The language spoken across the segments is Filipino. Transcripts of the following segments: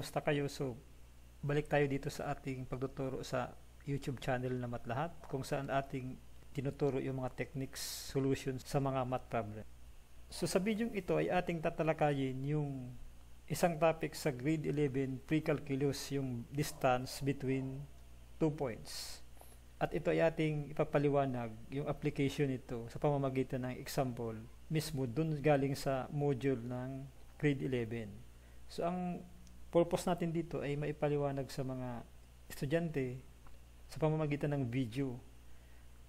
Kamusta kayo? So, balik tayo dito sa ating pagtuturo sa YouTube channel na Matlahat kung saan ating tinuturo yung mga techniques, solutions sa mga math problem. So, sa video ito ay ating tatalakayin yung isang topic sa grade 11 pre-calculus yung distance between two points. At ito ay ating ipapaliwanag yung application nito sa pamamagitan ng example mismo dun galing sa module ng grade 11. So, ang purpose natin dito ay maipaliwanag sa mga estudyante sa pamamagitan ng video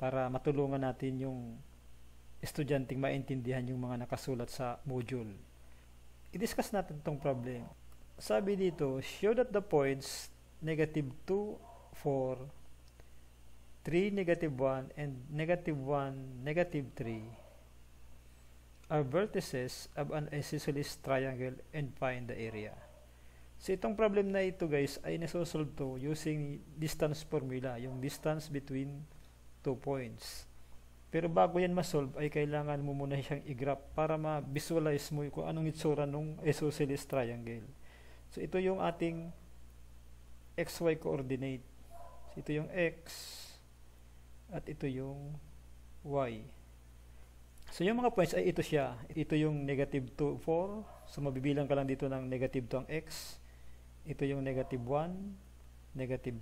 para matulungan natin yung estudyanteng maintindihan yung mga nakasulat sa module. I-discuss natin itong problem. Sabi dito, show that the points negative 2, 4, 3, negative 1, and negative 1, negative 3 are vertices of an isosceles triangle and find the area. So itong problem na ito guys ay nasosolve to using distance formula, yung distance between two points. Pero bago yan masolve ay kailangan mo muna siyang i-graph para ma-visualize mo kung anong itsura ng isosceles triangle. So ito yung ating xy coordinate. So ito yung x at ito yung y. So yung mga points ay ito siya. Ito yung negative 2, 4. So mabibilang ka lang dito ng negative 2 ang x. Ito yung negative 1, negative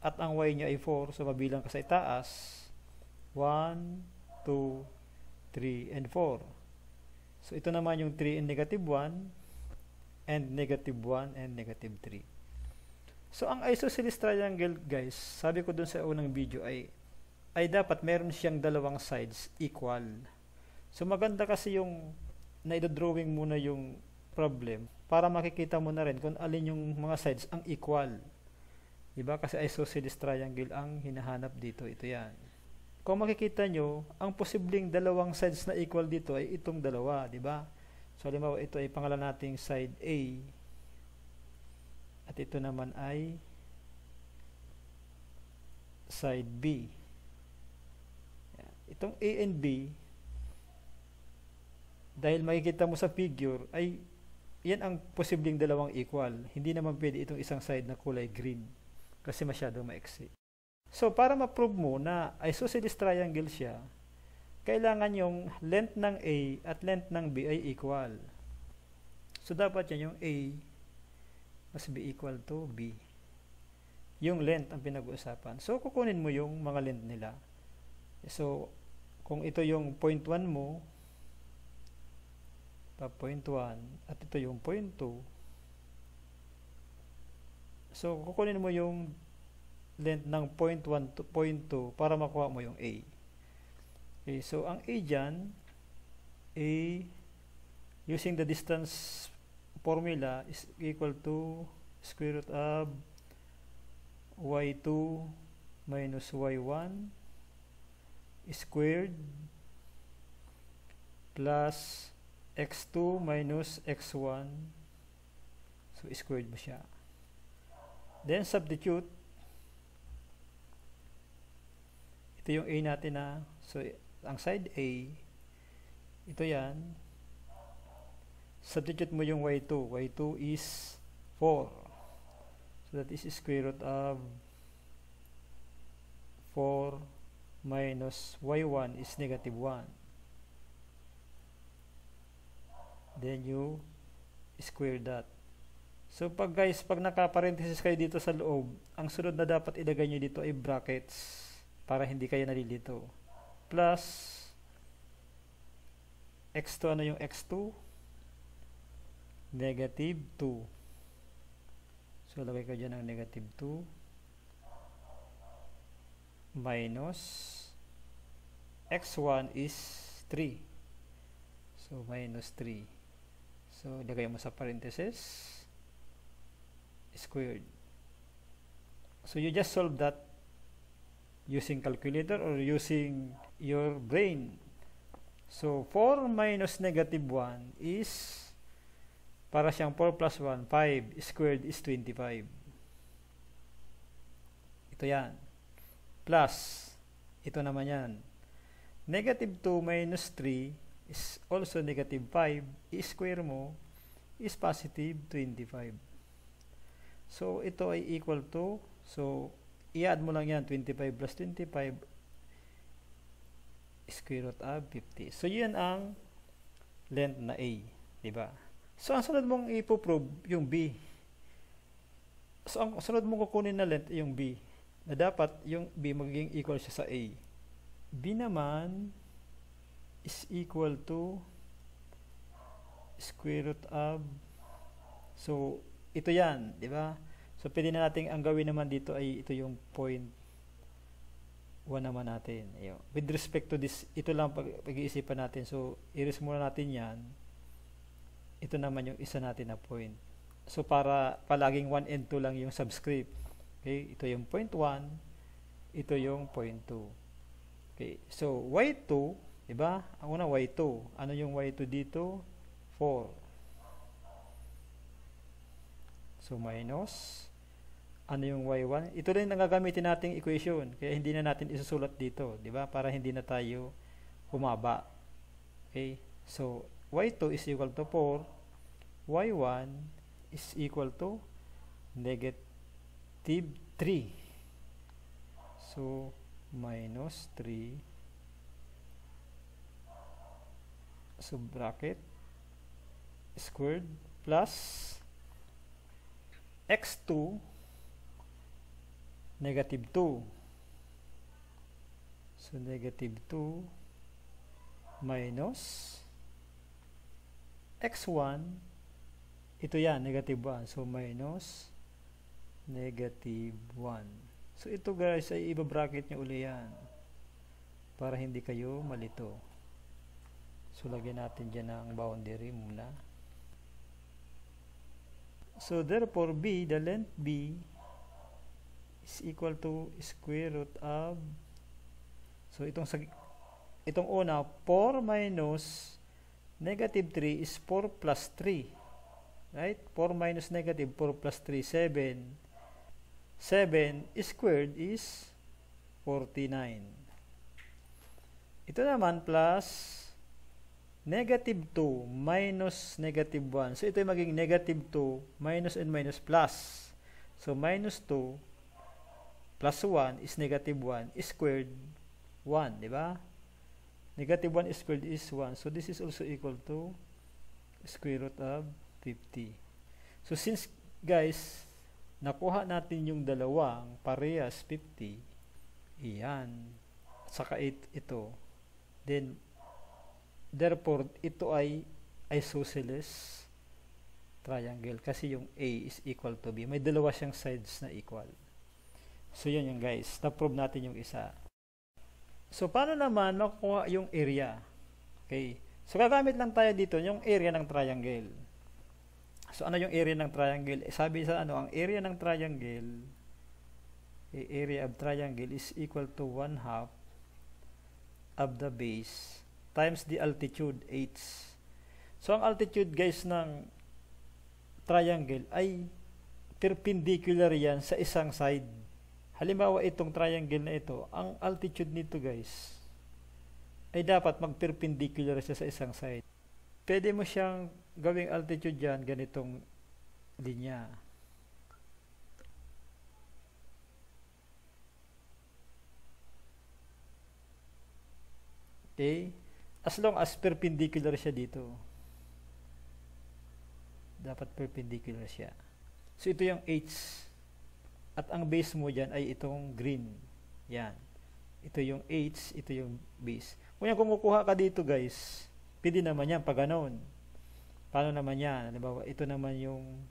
2. At ang y niya ay 4. So, mabilang ka sa itaas. 1, 2, 3, and 4. So, ito naman yung 3 and negative 1, and negative 1, and negative 3. So, ang isosceles triangle, guys, sabi ko dun sa unang video ay ay dapat meron siyang dalawang sides equal. So maganda kasi yung na drawing muna yung problem para makikita mo na rin kung alin yung mga sides ang equal. Diba? Kasi isosceles triangle ang hinahanap dito. Ito yan. Kung makikita nyo, ang posibleng dalawang sides na equal dito ay itong dalawa. Diba? So, halimbawa, ito ay pangalan nating side A. At ito naman ay side B. Itong A and B, dahil makikita mo sa figure, ay yan ang posibleng dalawang equal. Hindi naman pwede itong isang side na kulay green kasi masyadong maiksi. So, para ma-prove mo na isosceles triangle siya, kailangan yung length ng A at length ng B ay equal. So, dapat yan yung A must be equal to B. Yung length ang pinag-uusapan. So, kukunin mo yung mga length nila. So, kung ito yung point 1 mo, tapos point 1 at ito yung point 2. So kukunin mo yung length ng point 1 to point 2 para makuha mo yung A. Okay, so ang A dyan, A using the distance formula is equal to square root of y2 minus y1 squared plus x2 minus x1 so squared mo siya then substitute ito yung a natin na ah. so ang side a ito yan substitute mo yung y2 y2 is 4 so that is square root of 4 minus y1 is negative 1 then you square that. So pag guys, pag nakaparenthesis kayo dito sa loob, ang sunod na dapat ilagay nyo dito ay brackets para hindi kayo nalilito. Plus, x2 ano yung x2? Negative 2. So lagay ko dyan ang negative 2 minus x1 is 3. So minus 3. So, ilagay mo sa parenthesis squared. So, you just solve that using calculator or using your brain. So, 4 minus negative 1 is para siyang 4 plus 1, 5 squared is 25. Ito yan. Plus, ito naman yan. Negative 2 minus 3 is also negative 5, i-square mo is positive 25. So, ito ay equal to, so, i-add mo lang yan, 25 plus 25, square root of 50. So, yan ang length na A. Diba? So, ang sunod mong ipoprove, yung B. So, ang sunod mong kukunin na length, yung B. Na dapat, yung B magiging equal siya sa A. B naman, is equal to square root of so ito yan di ba so pwede na natin ang gawin naman dito ay ito yung point 1 naman natin Ayo. with respect to this ito lang pag, pag-iisipan natin so iris muna natin yan ito naman yung isa natin na point so para palaging 1 and 2 lang yung subscript okay ito yung point 1 ito yung point 2 okay so y2 Diba? Ang Una, y2. Ano yung y2 dito? 4. So, minus. Ano yung y1? Ito rin ang gagamitin nating equation. Kaya hindi na natin isusulat dito. Diba? Para hindi na tayo humaba. Okay? So, y2 is equal to 4. y1 is equal to negative 3. So, minus 3 sub bracket squared plus x2 negative 2 so negative 2 minus x1 ito yan negative 1 so minus negative 1 so ito guys ay iba bracket nyo uli yan para hindi kayo malito So, lagyan natin dyan ang boundary muna. So, therefore, B, the length B is equal to square root of So, itong, itong una, 4 minus negative 3 is 4 plus 3. Right? 4 minus negative 4 plus 3, 7. 7 squared is 49. Ito naman plus negative 2 minus negative 1. So, ito yung maging negative 2 minus and minus plus. So, minus 2 plus 1 is negative 1 squared 1, di ba? Negative 1 squared is 1. So, this is also equal to square root of 50. So, since, guys, nakuha natin yung dalawang parehas 50, iyan, saka 8 ito, then Therefore, ito ay isosceles triangle kasi yung A is equal to B. May dalawa siyang sides na equal. So, yan yung guys. Na-prove natin yung isa. So, paano naman makukuha yung area? Okay. So, gagamit lang tayo dito yung area ng triangle. So, ano yung area ng triangle? Eh, sabi sa ano, ang area ng triangle, eh, area of triangle is equal to 1 half of the base times the altitude h. So ang altitude guys ng triangle ay perpendicular yan sa isang side. Halimbawa itong triangle na ito, ang altitude nito guys ay dapat magperpendicular siya sa isang side. Pwede mo siyang gawing altitude yan ganitong linya. Okay? as long as perpendicular siya dito. Dapat perpendicular siya. So, ito yung H. At ang base mo dyan ay itong green. Yan. Ito yung H, ito yung base. Kung yan kumukuha ka dito guys, pwede naman yan pag ganun. Paano naman yan? Halimbawa, ito naman yung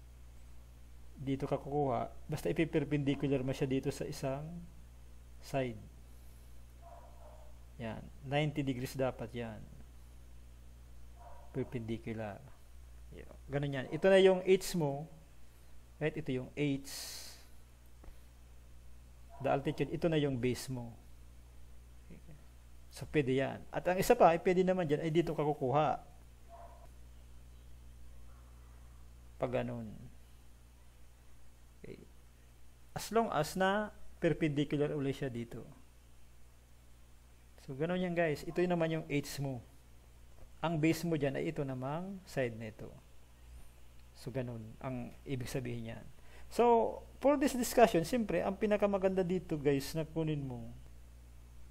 dito ka kukuha. Basta ipiperpendicular mo siya dito sa isang side. Yan. 90 degrees dapat yan. Perpendicular. Yan. Ganun yan. Ito na yung H mo. Right? Ito yung H. The altitude. Ito na yung base mo. So, pwede yan. At ang isa pa, eh, pwede naman dyan, ay eh, dito ka kukuha. Pag ganun. Okay. As long as na perpendicular ulit siya dito. So, ganun yan guys. Ito yun naman yung H's mo. Ang base mo dyan ay ito namang side na So, ganun ang ibig sabihin niyan. So, for this discussion, siyempre, ang pinakamaganda dito guys na kunin mo,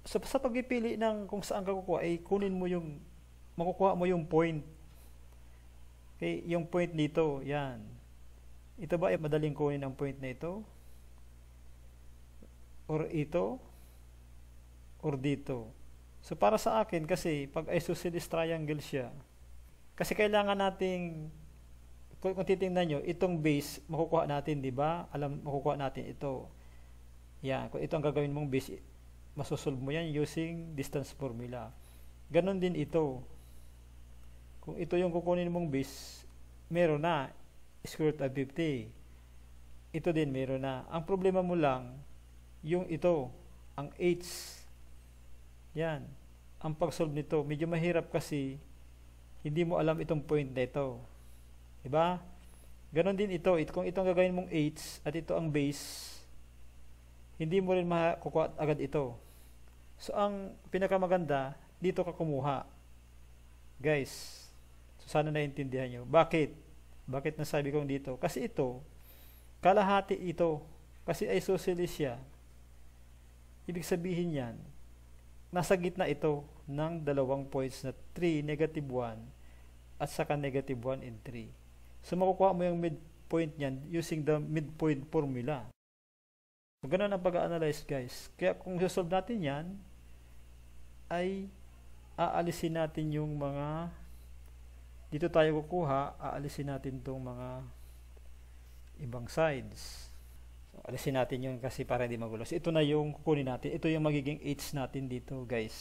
so, sa pagpipili ng kung saan ka kukuha, ay kunin mo yung, makukuha mo yung point. Okay, yung point dito, yan. Ito ba ay madaling kunin ang point na ito? Or ito? Or dito? So para sa akin kasi pag isosceles triangle siya, kasi kailangan nating kung, titingnan niyo itong base makukuha natin, di ba? Alam, makukuha natin ito. Yeah, kung ito ang gagawin mong base, masosolve mo yan using distance formula. Ganon din ito. Kung ito yung kukunin mong base, meron na square root of 50. Ito din meron na. Ang problema mo lang, yung ito, ang h. Yan ang pag-solve nito. Medyo mahirap kasi hindi mo alam itong point na ito. Diba? Ganon din ito. It, kung itong gagawin mong h at ito ang base, hindi mo rin makukuha agad ito. So, ang pinakamaganda, dito ka kumuha. Guys, so sana naintindihan nyo. Bakit? Bakit nasabi kong dito? Kasi ito, kalahati ito. Kasi isosceles siya. Ibig sabihin yan, nasa gitna ito ng dalawang points na 3, negative 1, at saka negative 1 and 3. So, makukuha mo yung midpoint niyan using the midpoint formula. So, ganun ang pag-analyze guys. Kaya kung solve natin yan, ay aalisin natin yung mga dito tayo kukuha, aalisin natin tong mga ibang sides. Alisin natin yun kasi para hindi magulo. So, ito na yung kukunin natin. Ito yung magiging H natin dito, guys.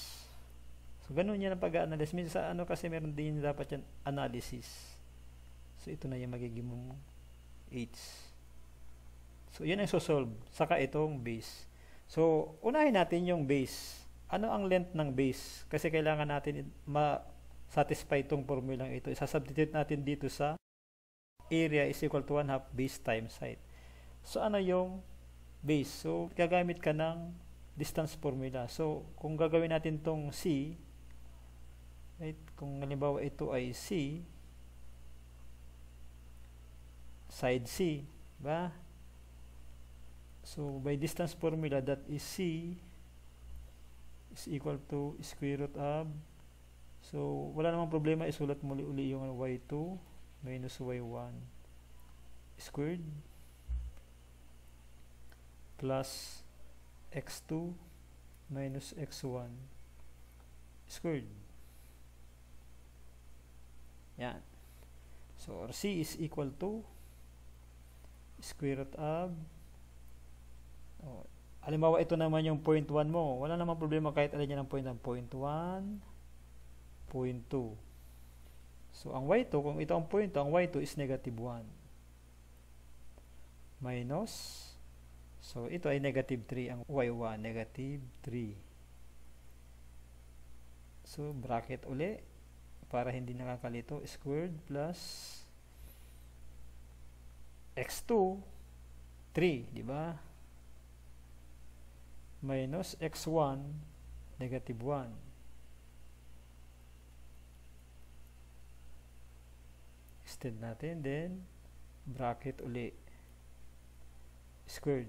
So, ganun yan ang pag-analyze. Minsan ano kasi meron din dapat yan analysis. So, ito na yung magiging mong H. So, yan ang sosolve. Saka itong base. So, unahin natin yung base. Ano ang length ng base? Kasi kailangan natin ma-satisfy itong formulang ito. Isasubstitute natin dito sa area is equal to 1 half base times height. So, ano yung base? So, gagamit ka ng distance formula. So, kung gagawin natin tong C, right, kung halimbawa ito ay C, side C, ba? So, by distance formula, that is C is equal to square root of So, wala namang problema isulat muli uli yung ano, y2 minus y1 squared plus x2 minus x1 squared. Yan. So, c is equal to square root of oh, halimbawa ito naman yung point 1 mo. Wala namang problema kahit alin yan ang point 1. Point 1, point 2. So, ang y2, kung ito ang point 2, ang y2 is negative 1. Minus So, ito ay negative 3 ang y1, negative 3. So, bracket uli para hindi nakakalito, squared plus x2, 3, di ba? Minus x1, negative 1. Extend natin, then bracket uli, squared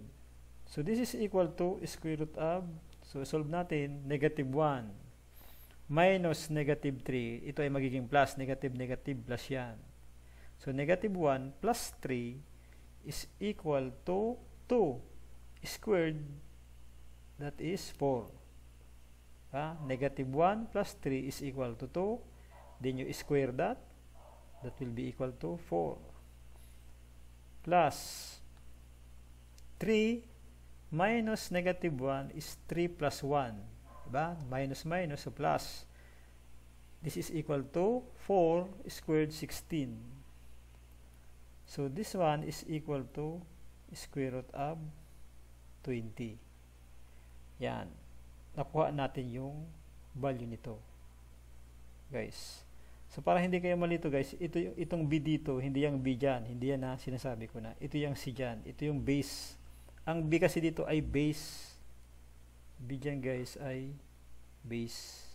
So, this is equal to square root of, so solve natin, negative 1 minus negative 3. Ito ay magiging plus, negative, negative, plus yan. So, negative 1 plus 3 is equal to 2 squared, that is 4. Ha? Negative 1 plus 3 is equal to 2. Then you square that, that will be equal to 4. Plus 3 Minus negative 1 is 3 plus 1. Diba? Minus minus so plus. This is equal to 4 squared 16. So this one is equal to square root of 20. Yan. Nakuha natin yung value nito. Guys. So para hindi kayo malito guys, ito itong B dito, hindi yung B dyan. Hindi yan na sinasabi ko na. Ito yung C dyan. Ito yung base ang B kasi dito ay base. B dyan guys ay base.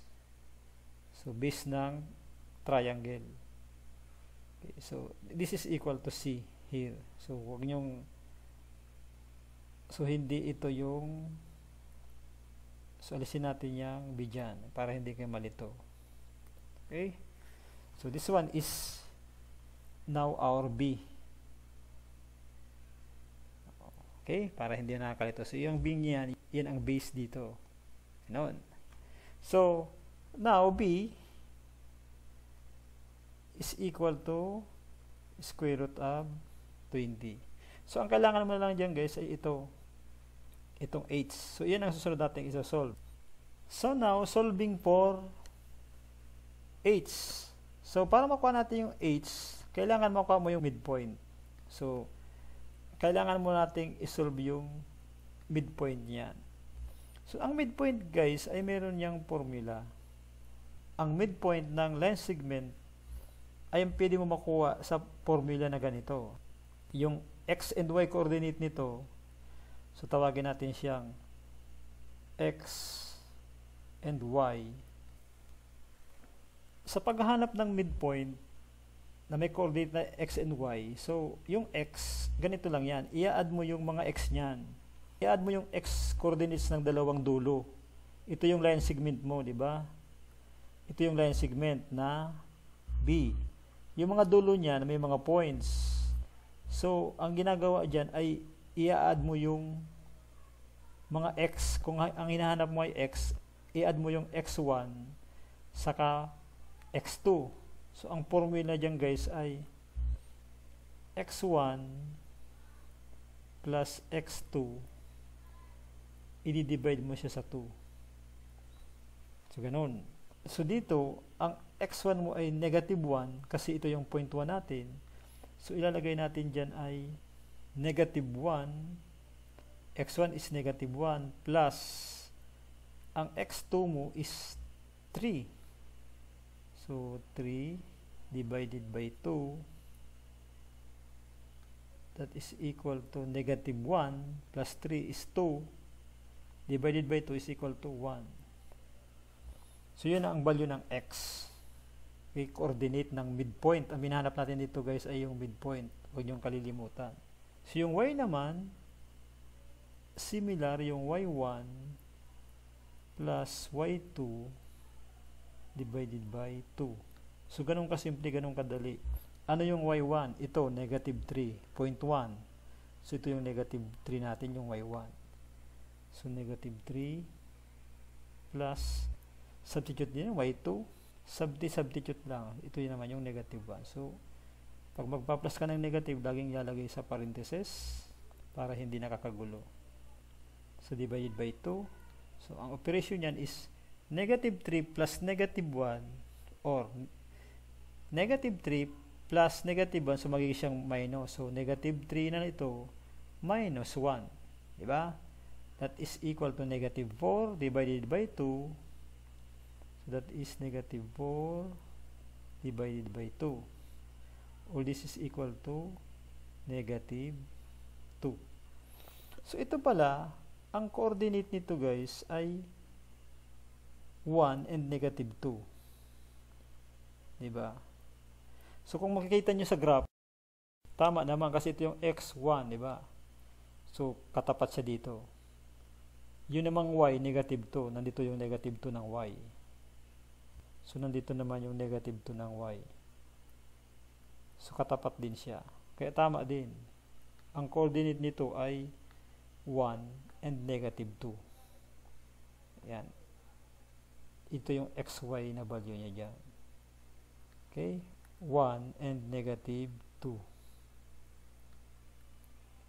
So, base ng triangle. Okay, so, this is equal to C here. So, wag nyong So, hindi ito yung So, alisin natin yung B dyan para hindi kayo malito. Okay? So, this one is now our B. Okay? Para hindi nakakalito. So, yung being yan, yan ang base dito. Ganun. So, now B is equal to square root of 20. So, ang kailangan mo lang dyan guys ay ito. Itong h. So, yan ang susunod natin isa-solve. So, now, solving for h. So, para makuha natin yung h, kailangan makuha mo yung midpoint. So, kailangan mo nating isolve yung midpoint niyan. So, ang midpoint guys ay meron niyang formula. Ang midpoint ng line segment ay ang pwede mo makuha sa formula na ganito. Yung x and y coordinate nito, so tawagin natin siyang x and y. Sa paghahanap ng midpoint, na may coordinate na x and y. So, yung x, ganito lang yan. I-add mo yung mga x niyan. I-add mo yung x coordinates ng dalawang dulo. Ito yung line segment mo, di ba? Ito yung line segment na B. Yung mga dulo niya na may mga points. So, ang ginagawa dyan ay i-add mo yung mga x. Kung ang hinahanap mo ay x, i-add mo yung x1 saka x2 So, ang formula dyan guys ay x1 plus x2 i-divide mo siya sa 2. So, ganun. So, dito, ang x1 mo ay negative 1 kasi ito yung point 1 natin. So, ilalagay natin dyan ay negative 1 x1 is negative 1 plus ang x2 mo is 3 So 3 divided by 2 that is equal to negative 1 plus 3 is 2 divided by 2 is equal to 1. So yun ang value ng x. Okay, coordinate ng midpoint. Ang hinahanap natin dito guys ay yung midpoint. Huwag niyong kalilimutan. So yung y naman, similar yung y1 plus y2 divided by 2. So, ganun kasimple, ganun kadali. Ano yung y1? Ito, negative 3.1. So, ito yung negative 3 natin, yung y1. So, negative 3 plus substitute din y2. Substitute lang. Ito yun naman yung negative 1. So, pag magpa-plus ka ng negative, laging ilalagay sa parenthesis para hindi nakakagulo. So, divided by 2. So, ang operation niyan is negative 3 plus negative 1 or negative 3 plus negative 1 so magiging siyang minus. So negative 3 na ito minus 1. Diba? That is equal to negative 4 divided by 2. So that is negative 4 divided by 2. All this is equal to negative 2. So ito pala, ang coordinate nito guys ay 1 and negative 2. Diba? So, kung makikita nyo sa graph, tama naman kasi ito yung x1, diba? So, katapat siya dito. Yun namang y, negative 2. Nandito yung negative 2 ng y. So, nandito naman yung negative 2 ng y. So, katapat din siya. Kaya tama din. Ang coordinate nito ay 1 and negative 2. Ayan ito yung xy na value niya dyan. Okay? 1 and negative 2.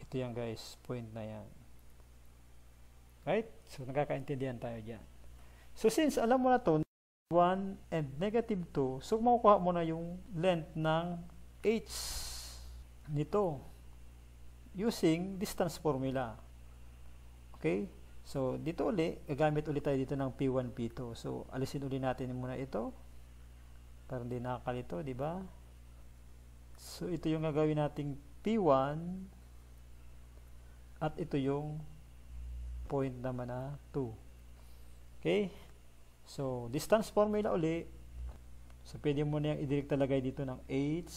Ito yan guys, point na yan. Right? So, nagkakaintindihan tayo dyan. So, since alam mo na to, 1 and negative 2, so makukuha mo na yung length ng h nito using distance formula. Okay? So, dito uli, gagamit ulit tayo dito ng P1, P2. So, alisin uli natin muna ito. Para hindi nakakalito, di ba? So, ito yung gagawin nating P1 at ito yung point naman na 2. Okay? So, distance formula uli. So, pwede mo na yung idirekta lagay dito ng h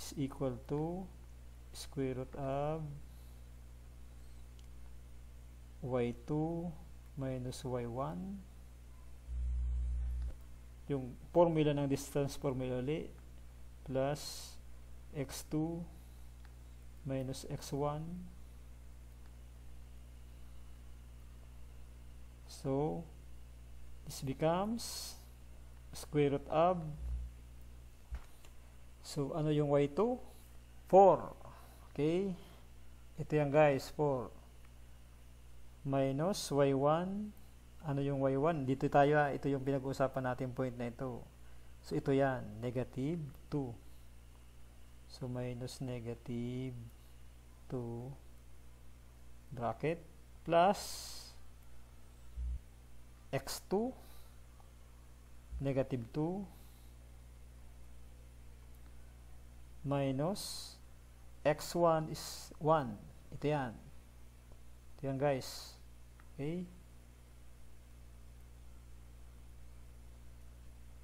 is equal to square root of y2 minus y1 yung formula ng distance formula li plus x2 minus x1 so this becomes square root of so ano yung y2 4 okay ito yan guys 4 minus y1 ano yung y1 dito tayo ha, ah. ito yung pinag-uusapan natin point na ito so ito yan negative 2 so minus negative 2 bracket plus x2 negative 2 minus x1 is 1 ito yan yan guys. Okay?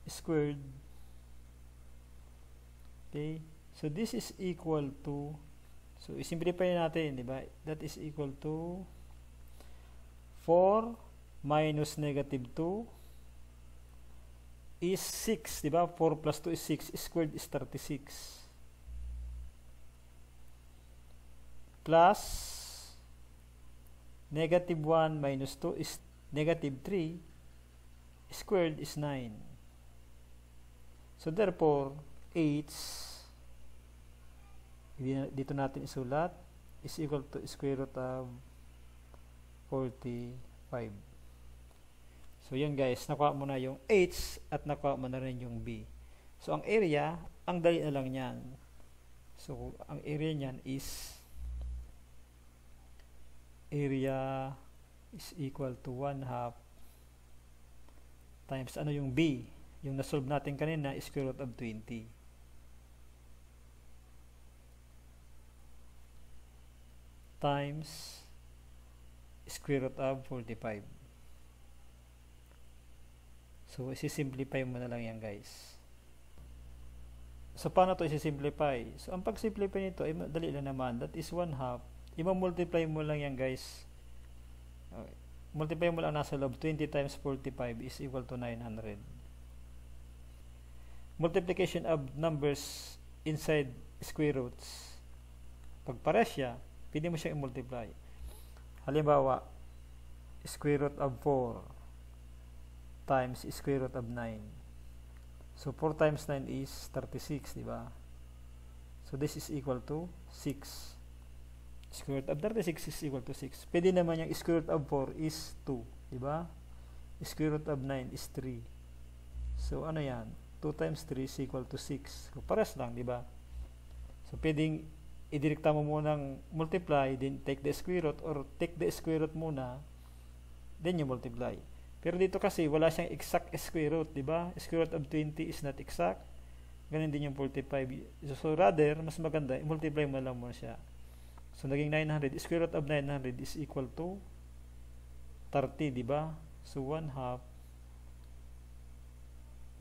Squared. Okay? So this is equal to So isimplify natin, di ba? That is equal to 4 minus negative 2 is 6, di ba? 4 plus 2 is 6. Squared is 36. Plus Negative 1 minus 2 is negative 3 squared is 9. So therefore, 8 dito natin isulat is equal to square root of 45. So yun guys, nakuha mo na yung H at nakuha mo na rin yung B. So ang area, ang dali na lang yan. So ang area niyan is area is equal to 1 half times ano yung B yung nasolve natin kanina square root of 20 times square root of 45 so isisimplify mo na lang yan guys so paano to isisimplify so ang pagsimplify nito ay dali lang naman that is 1 half i-multiply mo lang yan guys okay. multiply mo lang nasa loob 20 times 45 is equal to 900 multiplication of numbers inside square roots pag pare siya pwede mo siyang i-multiply halimbawa square root of 4 times square root of 9 so 4 times 9 is 36 di ba so this is equal to 6 Square root of 36 is equal to 6. Pwede naman yung square root of 4 is 2. Diba? Square root of 9 is 3. So, ano yan? 2 times 3 is equal to 6. So, pares lang, diba? So, pwedeng idirekta mo muna munang multiply, then take the square root, or take the square root muna, then you multiply. Pero dito kasi, wala siyang exact square root, di ba? Square root of 20 is not exact. Ganun din yung 45. So, rather, mas maganda, multiply mo lang mo siya. So, naging 900. Square root of 900 is equal to 30, di ba? So, 1 half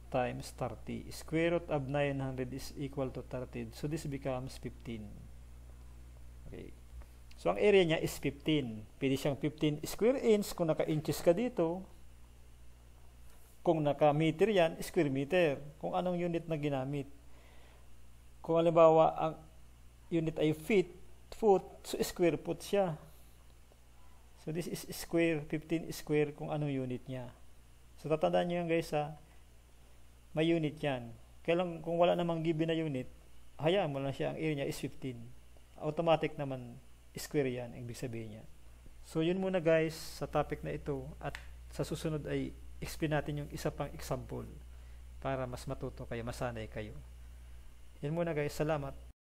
times 30. Square root of 900 is equal to 30. So, this becomes 15. Okay. So, ang area niya is 15. Pwede siyang 15 square inch kung naka-inches ka dito. Kung naka-meter yan, square meter. Kung anong unit na ginamit. Kung alimbawa, ang unit ay feet, foot, so square foot siya. So this is square, 15 square kung ano unit niya. So tatandaan niyo yan guys ha, may unit yan. Kailang kung wala namang given na unit, hayaan mo lang siya, ang area niya is 15. Automatic naman square yan, ibig sabihin niya. So yun muna guys sa topic na ito at sa susunod ay explain natin yung isa pang example para mas matuto kayo, masanay kayo. Yun muna guys, salamat.